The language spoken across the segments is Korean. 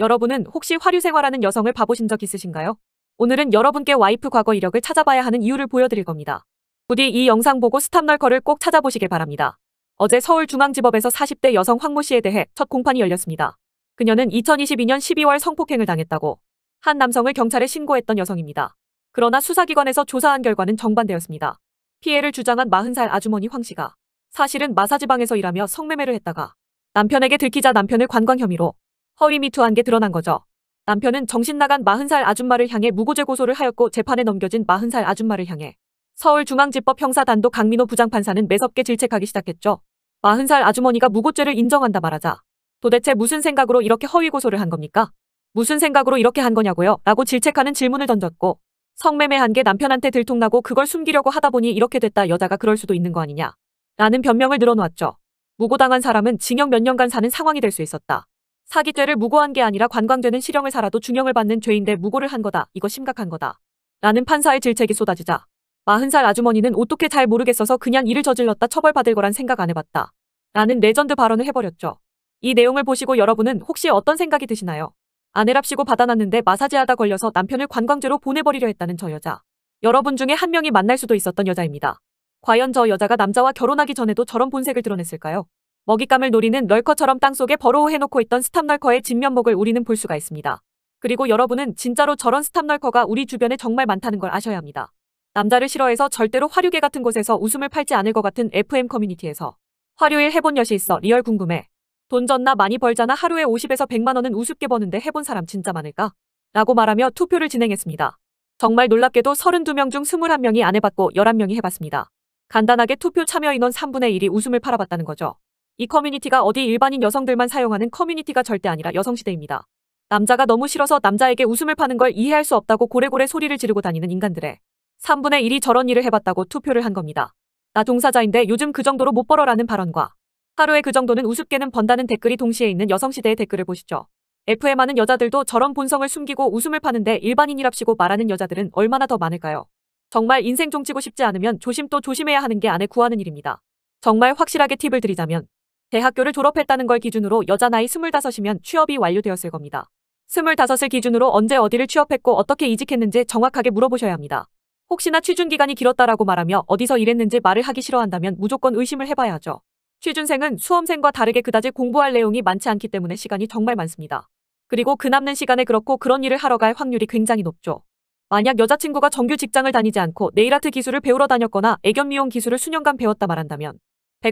여러분은 혹시 화류생활하는 여성을 봐보신 적 있으신가요? 오늘은 여러분께 와이프 과거 이력을 찾아봐야 하는 이유를 보여드릴 겁니다. 부디 이 영상 보고 스탑널커를 꼭 찾아보시길 바랍니다. 어제 서울중앙지법에서 40대 여성 황모 씨에 대해 첫 공판이 열렸습니다. 그녀는 2022년 12월 성폭행을 당했다고 한 남성을 경찰에 신고했던 여성입니다. 그러나 수사기관에서 조사한 결과는 정반대였습니다. 피해를 주장한 40살 아주머니 황 씨가 사실은 마사지방에서 일하며 성매매를 했다가 남편에게 들키자 남편을 관광 혐의로 허리미투한 게 드러난 거죠. 남편은 정신나간 40살 아줌마를 향해 무고죄 고소를 하였고 재판에 넘겨진 40살 아줌마를 향해 서울중앙지법 형사단독 강민호 부장판사는 매섭게 질책하기 시작했죠. 40살 아주머니가 무고죄를 인정한다 말하자 도대체 무슨 생각으로 이렇게 허위 고소를 한 겁니까? 무슨 생각으로 이렇게 한 거냐고요? 라고 질책하는 질문을 던졌고 성매매한 게 남편한테 들통나고 그걸 숨기려고 하다 보니 이렇게 됐다 여자가 그럴 수도 있는 거 아니냐 라는 변명을 늘어놓았죠. 무고당한 사람은 징역 몇 년간 사는 상황이 될 수 있었다. 사기 죄를 무고한 게 아니라 관광되는 실형을 살아도 중형을 받는 죄인데 무고를 한 거다. 이거 심각한 거다. 라는 판사의 질책이 쏟아지자 40살 아주머니는 어떻게 잘 모르겠어서 그냥 일을 저질렀다 처벌받을 거란 생각 안 해봤다. 라는 레전드 발언을 해버렸죠. 이 내용을 보시고 여러분은 혹시 어떤 생각이 드시나요? 아내랍시고 받아놨는데 마사지하다 걸려서 남편을 관광제로 보내버리려 했다는 저 여자. 여러분 중에 한 명이 만날 수도 있었던 여자입니다. 과연 저 여자가 남자와 결혼하기 전에도 저런 본색을 드러냈을까요? 먹잇감을 노리는 널커처럼 땅속에 버로우 해놓고 있던 스탑널커의 진면목을 우리는 볼 수가 있습니다. 그리고 여러분은 진짜로 저런 스탑널커가 우리 주변에 정말 많다는 걸 아셔야 합니다. 남자를 싫어해서 절대로 화류계 같은 곳에서 웃음을 팔지 않을 것 같은 FM 커뮤니티에서 화요일 해본 여시 있어 리얼 궁금해. 돈전나 많이 벌잖아 하루에 50에서 100만 원은 우습게 버는데 해본 사람 진짜 많을까? 라고 말하며 투표를 진행했습니다. 정말 놀랍게도 32명 중 21명이 안 해봤고 11명이 해봤습니다. 간단하게 투표 참여 인원 3분의 1이 웃음을 팔아봤다는 거죠. 이 커뮤니티가 어디 일반인 여성들만 사용하는 커뮤니티가 절대 아니라 여성시대입니다. 남자가 너무 싫어서 남자에게 웃음을 파는 걸 이해할 수 없다고 고래고래 소리를 지르고 다니는 인간들의 3분의 1이 저런 일을 해봤다고 투표를 한 겁니다. 나 종사자인데 요즘 그 정도로 못 벌어라는 발언과 하루에 그 정도는 우습게는 번다는 댓글이 동시에 있는 여성시대의 댓글을 보시죠. F에 많은 여자들도 저런 본성을 숨기고 웃음을 파는데 일반인이랍시고 말하는 여자들은 얼마나 더 많을까요? 정말 인생 종치고 싶지 않으면 조심 또 조심해야 하는 게 안에 구하는 일입니다. 정말 확실하게 팁을 드리자면 대학교를 졸업했다는 걸 기준으로 여자 나이 25이면 취업이 완료되었을 겁니다. 25을 기준으로 언제 어디를 취업했고 어떻게 이직했는지 정확하게 물어보셔야 합니다. 혹시나 취준 기간이 길었다라고 말하며 어디서 일했는지 말을 하기 싫어한다면 무조건 의심을 해봐야 하죠. 취준생은 수험생과 다르게 그다지 공부할 내용이 많지 않기 때문에 시간이 정말 많습니다. 그리고 그 남는 시간에 그렇고 그런 일을 하러 갈 확률이 굉장히 높죠. 만약 여자친구가 정규 직장을 다니지 않고 네일아트 기술을 배우러 다녔거나 애견 미용 기술을 수년간 배웠다 말한다면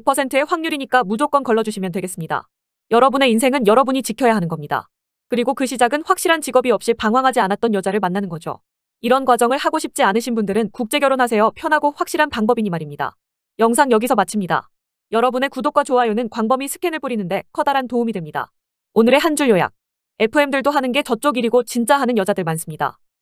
100%의 확률이니까 무조건 걸러주시면 되겠습니다. 여러분의 인생은 여러분이 지켜야 하는 겁니다. 그리고 그 시작은 확실한 직업이 없이 방황하지 않았던 여자를 만나는 거죠. 이런 과정을 하고 싶지 않으신 분들은 국제 결혼하세요. 편하고 확실한 방법이니 말입니다. 영상 여기서 마칩니다. 여러분의 구독과 좋아요는 광범위 스캔을 뿌리는데 커다란 도움이 됩니다. 오늘의 한 줄 요약. FM들도 하는 게 저쪽 일이고 진짜 하는 여자들 많습니다.